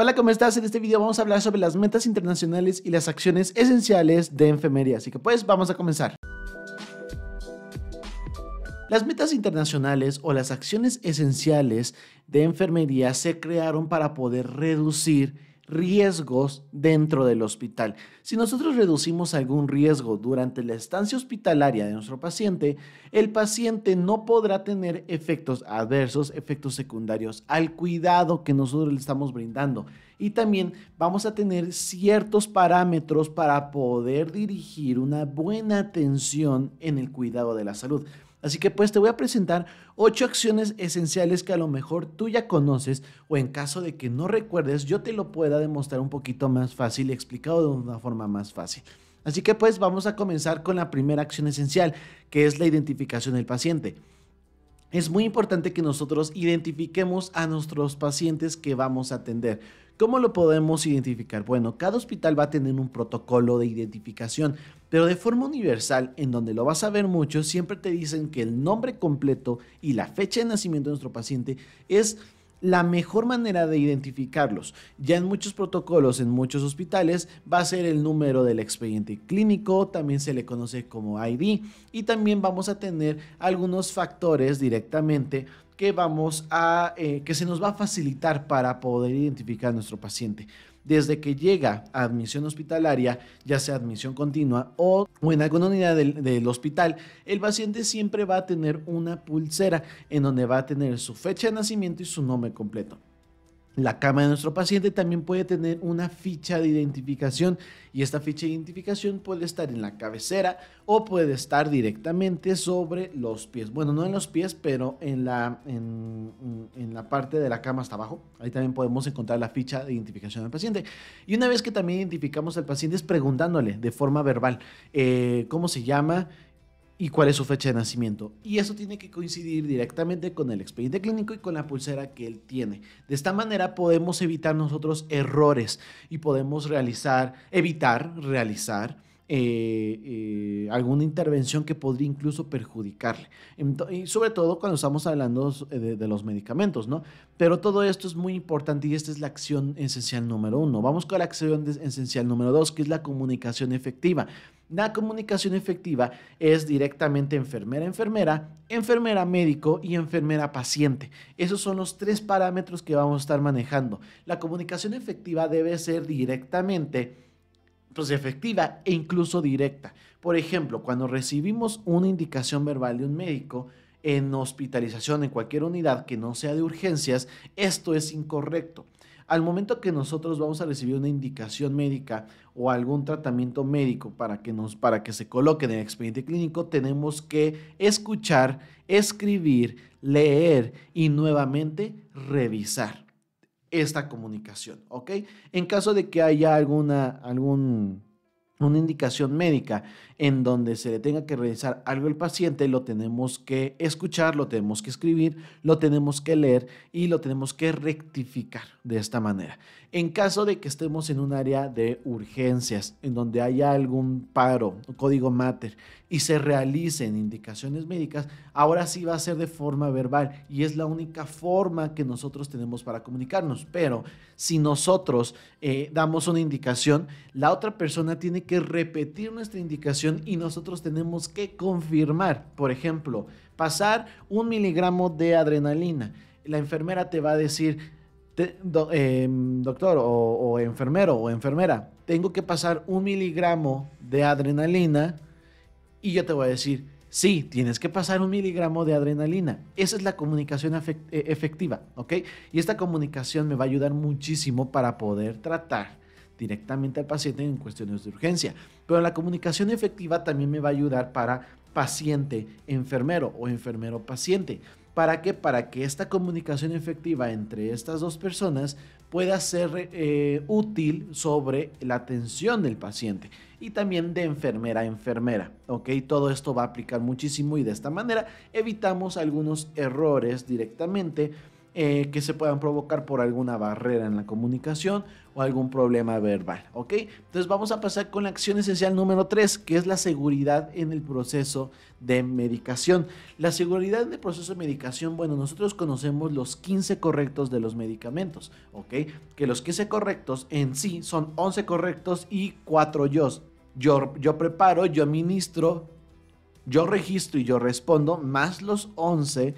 Hola, ¿cómo estás? En este video vamos a hablar sobre las metas internacionales y las acciones esenciales de enfermería. Así que pues vamos a comenzar. Las metas internacionales o las acciones esenciales de enfermería se crearon para poder reducir riesgos dentro del hospital. Si nosotros reducimos algún riesgo durante la estancia hospitalaria de nuestro paciente, el paciente no podrá tener efectos adversos, efectos secundarios al cuidado que nosotros le estamos brindando. Y también vamos a tener ciertos parámetros para poder dirigir una buena atención en el cuidado de la salud. Así que pues te voy a presentar ocho acciones esenciales que a lo mejor tú ya conoces o en caso de que no recuerdes yo te lo pueda demostrar un poquito más fácil y explicado de una forma más fácil. Así que pues vamos a comenzar con la primera acción esencial que es la identificación del paciente. Es muy importante que nosotros identifiquemos a nuestros pacientes que vamos a atender ¿Cómo lo podemos identificar? Bueno, cada hospital va a tener un protocolo de identificación, pero de forma universal, en donde lo vas a ver mucho, siempre te dicen que el nombre completo y la fecha de nacimiento de nuestro paciente es la mejor manera de identificarlos. Ya en muchos protocolos, en muchos hospitales, va a ser el número del expediente clínico, también se le conoce como ID, y también vamos a tener algunos factores directamente que vamos a, eh, que se nos va a facilitar para poder identificar a nuestro paciente. Desde que llega a admisión hospitalaria, ya sea admisión continua o, en alguna unidad del hospital, el paciente siempre va a tener una pulsera en donde va a tener su fecha de nacimiento y su nombre completo la cama de nuestro paciente también puede tener una ficha de identificación y esta ficha de identificación puede estar en la cabecera o puede estar directamente sobre los pies. Bueno, no en los pies, pero en la, en, la parte de la cama hasta abajo. Ahí también podemos encontrar la ficha de identificación del paciente. Y una vez que también identificamos al paciente es preguntándole de forma verbal eh, cómo se llama, y cuál es su fecha de nacimiento. Y eso tiene que coincidir directamente con el expediente clínico y con la pulsera que él tiene. De esta manera podemos evitar nosotros errores y podemos realizar, evitar realizar eh, eh, alguna intervención que podría incluso perjudicarle. y sobre todo cuando estamos hablando eh, de, de, los medicamentos, ¿no? Pero todo esto es muy importante y esta es la acción esencial número uno. Vamos con la acción esencial número dos, que es la comunicación efectiva. La comunicación efectiva es directamente enfermera-enfermera, enfermera-médico y enfermera-paciente. Esos son los tres parámetros que vamos a estar manejando. La comunicación efectiva debe ser directamente pues efectiva e incluso directa. Por ejemplo, cuando recibimos una indicación verbal de un médico en hospitalización, en cualquier unidad que no sea de urgencias, esto es incorrecto. Al momento que nosotros vamos a recibir una indicación médica o algún tratamiento médico para que, nos, para que se coloque en el expediente clínico, tenemos que escuchar, escribir, leer y nuevamente revisar esta comunicación, ¿ok? En caso de que haya alguna, algún una indicación médica en donde se le tenga que realizar algo al paciente, lo tenemos que escuchar, lo tenemos que escribir, lo tenemos que leer y lo tenemos que rectificar de esta manera. En caso de que estemos en un área de urgencias, en donde haya algún paro, código mater, y se realicen indicaciones médicas, ahora sí va a ser de forma verbal y es la única forma que nosotros tenemos para comunicarnos. Pero si nosotros eh, damos una indicación, la otra persona tiene que que repetir nuestra indicación y nosotros tenemos que confirmar. Por ejemplo, pasar un miligramo de adrenalina. La enfermera te va a decir, em, doctor o, o, enfermero o enfermera, tengo que pasar un miligramo de adrenalina y yo te voy a decir, sí, tienes que pasar un miligramo de adrenalina. Esa es la comunicación eh, efectiva, ¿ok? Y esta comunicación me va a ayudar muchísimo para poder tratar directamente al paciente en cuestiones de urgencia. Pero la comunicación efectiva también me va a ayudar para paciente-enfermero o enfermero-paciente. ¿Para qué? Para que esta comunicación efectiva entre estas dos personas pueda ser eh, útil sobre la atención del paciente y también de enfermera a enfermera. ¿ok? Todo esto va a aplicar muchísimo y de esta manera evitamos algunos errores directamente eh, que se puedan provocar por alguna barrera en la comunicación o algún problema verbal, ¿ok? Entonces vamos a pasar con la acción esencial número 3, que es la seguridad en el proceso de medicación. La seguridad en el proceso de medicación, bueno, nosotros conocemos los 15 correctos de los medicamentos, ¿ok? Que los 15 correctos en sí son 11 correctos y 4 yo. Yo, preparo, yo administro, yo registro y yo respondo, más los 11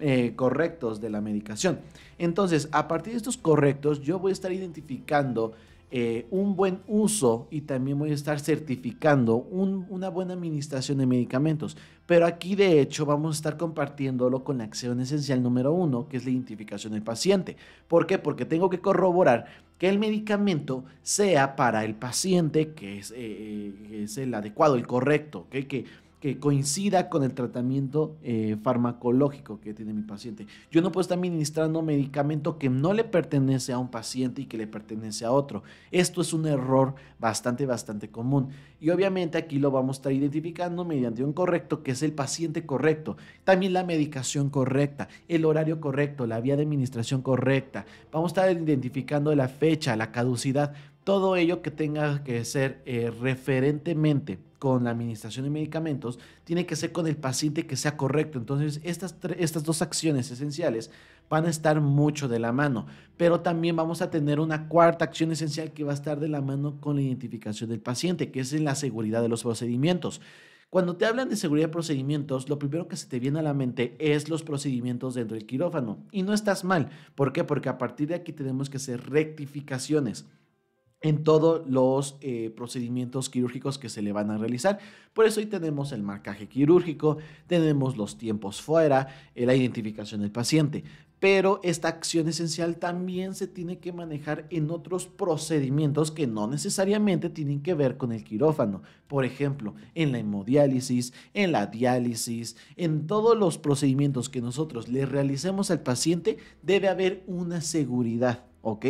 eh, correctos de la medicación. Entonces, a partir de estos correctos, yo voy a estar identificando eh, un buen uso y también voy a estar certificando una buena administración de medicamentos. Pero aquí de hecho vamos a estar compartiéndolo con la acción esencial número uno, que es la identificación del paciente. ¿Por qué? Porque tengo que corroborar que el medicamento sea para el paciente, que es, eh, el adecuado, el correcto, ¿okay? que que coincida con el tratamiento eh, farmacológico que tiene mi paciente. Yo no puedo estar administrando medicamento que no le pertenece a un paciente y que le pertenece a otro. Esto es un error bastante, bastante común. Y obviamente aquí lo vamos a estar identificando mediante un correcto que es el paciente correcto, también la medicación correcta, el horario correcto, la vía de administración correcta. Vamos a estar identificando la fecha, la caducidad, todo ello que tenga que ser eh, referentemente con la administración de medicamentos tiene que ser con el paciente que sea correcto. Entonces, estas, estas dos acciones esenciales van a estar mucho de la mano, pero también vamos a tener una cuarta acción esencial que va a estar de la mano con la identificación del paciente, que es en la seguridad de los procedimientos. Cuando te hablan de seguridad de procedimientos, lo primero que se te viene a la mente es los procedimientos dentro del quirófano. Y no estás mal. ¿Por qué? Porque a partir de aquí tenemos que hacer rectificaciones en todos los eh, procedimientos quirúrgicos que se le van a realizar. Por eso hoy tenemos el marcaje quirúrgico, tenemos los tiempos fuera, eh, la identificación del paciente. Pero esta acción esencial también se tiene que manejar en otros procedimientos que no necesariamente tienen que ver con el quirófano. Por ejemplo, en la hemodiálisis, en la diálisis, en todos los procedimientos que nosotros le realicemos al paciente, debe haber una seguridad, ¿ok?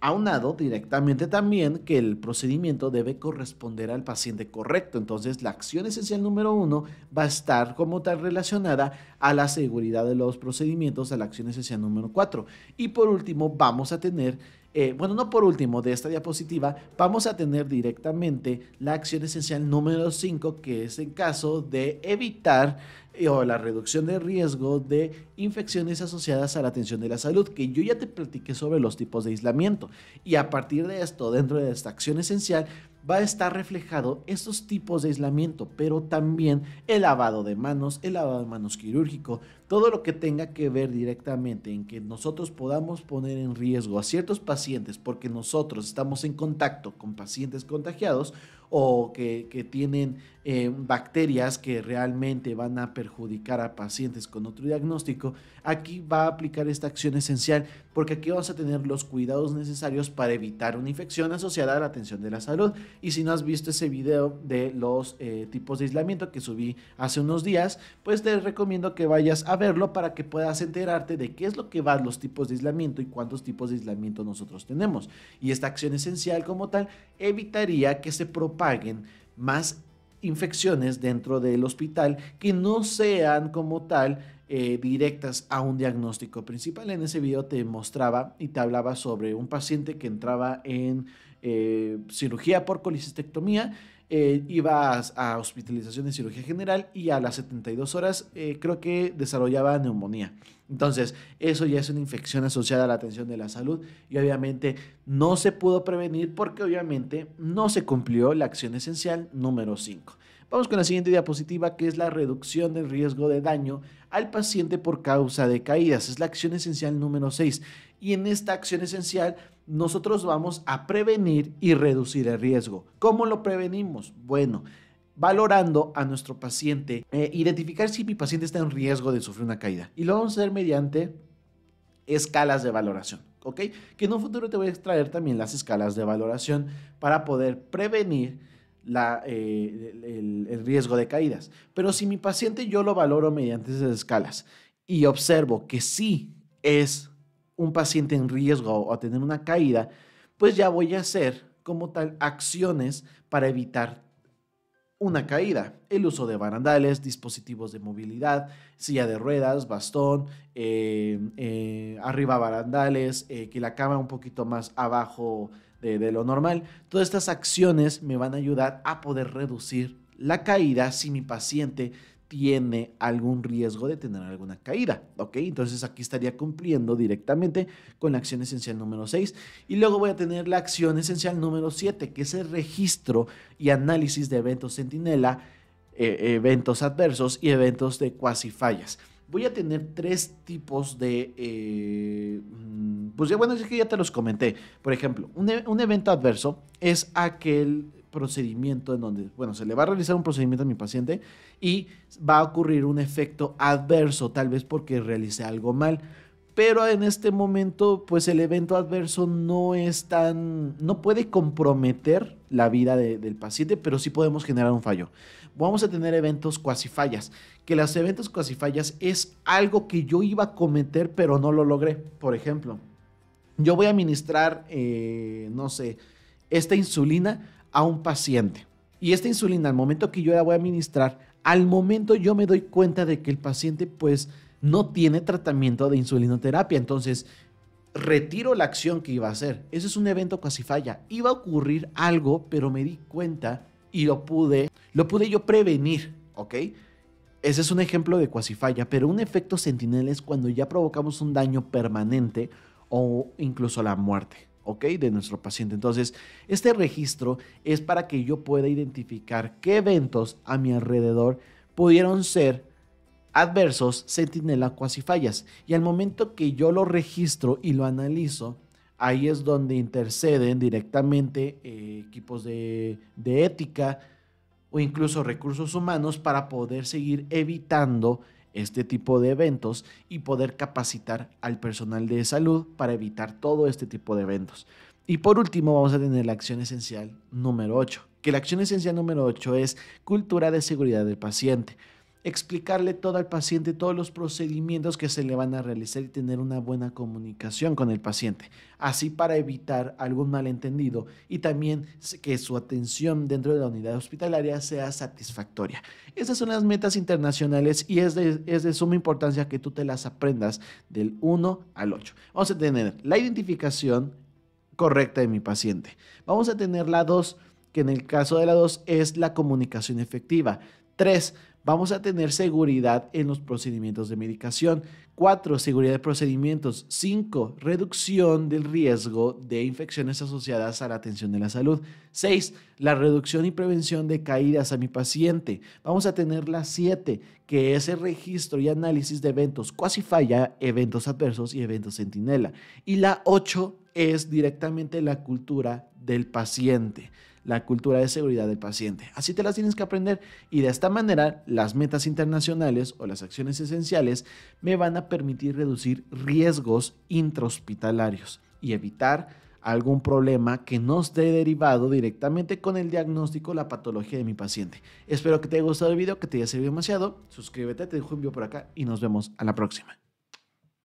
aunado directamente también que el procedimiento debe corresponder al paciente correcto. Entonces, la acción esencial número uno va a estar como tal relacionada a la seguridad de los procedimientos, a la acción esencial número cuatro. Y por último, vamos a tener, eh, bueno, no por último de esta diapositiva, vamos a tener directamente la acción esencial número cinco, que es en caso de evitar eh, o la reducción de riesgo de infecciones asociadas a la atención de la salud, que yo ya te platiqué sobre los tipos de aislamiento. Y a partir de esto, dentro de esta acción esencial, va a estar reflejado estos tipos de aislamiento, pero también el lavado de manos, el lavado de manos quirúrgico, todo lo que tenga que ver directamente en que nosotros podamos poner en riesgo a ciertos pacientes porque nosotros estamos en contacto con pacientes contagiados o que, tienen eh, bacterias que realmente van a perjudicar a pacientes con otro diagnóstico, aquí va a aplicar esta acción esencial porque aquí vamos a tener los cuidados necesarios para evitar una infección asociada a la atención de la salud. Y si no has visto ese video de los eh, tipos de aislamiento que subí hace unos días, pues te recomiendo que vayas a verlo para que puedas enterarte de qué es lo que van los tipos de aislamiento y cuántos tipos de aislamiento nosotros tenemos. Y esta acción esencial como tal evitaría que se propaguen más infecciones dentro del hospital que no sean como tal eh, directas a un diagnóstico principal. En ese video te mostraba y te hablaba sobre un paciente que entraba en eh, cirugía por colicistectomía eh, iba a, hospitalización de cirugía general y a las 72 horas eh, creo que desarrollaba neumonía. Entonces, eso ya es una infección asociada a la atención de la salud y obviamente no se pudo prevenir porque obviamente no se cumplió la acción esencial número 5. Vamos con la siguiente diapositiva que es la reducción del riesgo de daño al paciente por causa de caídas. Es la acción esencial número 6 y en esta acción esencial nosotros vamos a prevenir y reducir el riesgo. ¿Cómo lo prevenimos? Bueno, valorando a nuestro paciente, eh, identificar si mi paciente está en riesgo de sufrir una caída. Y lo vamos a hacer mediante escalas de valoración, ¿ok? Que en un futuro te voy a extraer también las escalas de valoración para poder prevenir la, eh, el, el riesgo de caídas. Pero si mi paciente yo lo valoro mediante esas escalas y observo que sí es un paciente en riesgo o a tener una caída, pues ya voy a hacer como tal acciones para evitar una caída. El uso de barandales, dispositivos de movilidad, silla de ruedas, bastón, eh, eh, arriba barandales, eh, que la cama un poquito más abajo de, de lo normal. Todas estas acciones me van a ayudar a poder reducir la caída si mi paciente tiene algún riesgo de tener alguna caída, ¿ok? Entonces aquí estaría cumpliendo directamente con la acción esencial número 6 y luego voy a tener la acción esencial número 7, que es el registro y análisis de eventos centinela, eh, eventos adversos y eventos de cuasi fallas. Voy a tener tres tipos de... Eh, mm, pues ya, bueno, es que ya te los comenté. Por ejemplo, un e, evento adverso es aquel procedimiento en donde, bueno, se le va a realizar un procedimiento a mi paciente y va a ocurrir un efecto adverso, tal vez porque realicé algo mal. Pero en este momento, pues el evento adverso no es tan, no puede comprometer la vida del paciente, pero sí podemos generar un fallo. Vamos a tener eventos cuasi fallas, que los eventos cuasi fallas es algo que yo iba a cometer, pero no lo logré. Por ejemplo, yo voy a administrar, eh, no sé, esta insulina, a un paciente. Y esta insulina, al momento que yo la voy a administrar, al momento yo me doy cuenta de que el paciente pues no tiene tratamiento de insulinoterapia. Entonces, retiro la acción que iba a hacer. Ese es un evento casi falla. Iba a ocurrir algo, pero me di cuenta y lo pude, lo pude yo prevenir, ¿ok? Ese es un ejemplo de cuasi falla, pero un efecto sentinel es cuando ya provocamos un daño permanente o incluso la muerte. ¿ok? De nuestro paciente. Entonces, este registro es para que yo pueda identificar qué eventos a mi alrededor pudieron ser adversos, sentinela, cuasi fallas. Y al momento que yo lo registro y lo analizo, ahí es donde interceden directamente eh, equipos de, de ética o incluso recursos humanos para poder seguir evitando este tipo de eventos y poder capacitar al personal de salud para evitar todo este tipo de eventos. Y por último vamos a tener la acción esencial número 8, que la acción esencial número 8 es cultura de seguridad del paciente explicarle todo al paciente, todos los procedimientos que se le van a realizar y tener una buena comunicación con el paciente, así para evitar algún malentendido y también que su atención dentro de la unidad hospitalaria sea satisfactoria. Esas son las metas internacionales y es de, suma importancia que tú te las aprendas del 1 al 8. Vamos a tener la identificación correcta de mi paciente. Vamos a tener la 2, que en el caso de la 2 es la comunicación efectiva. 3 vamos a tener seguridad en los procedimientos de medicación. 4. Seguridad de procedimientos. 5. Reducción del riesgo de infecciones asociadas a la atención de la salud. 6. La reducción y prevención de caídas a mi paciente. Vamos a tener la siete, que es el registro y análisis de eventos cuasi falla, eventos adversos y eventos sentinela. Y la 8 es directamente la cultura del paciente la cultura de seguridad del paciente. Así te las tienes que aprender y de esta manera las metas internacionales o las acciones esenciales me van a permitir reducir riesgos intrahospitalarios y evitar algún problema que no esté derivado directamente con el diagnóstico o la patología de mi paciente. Espero que te haya gustado el video, que te haya servido demasiado. Suscríbete, te dejo un video por acá y nos vemos a la próxima.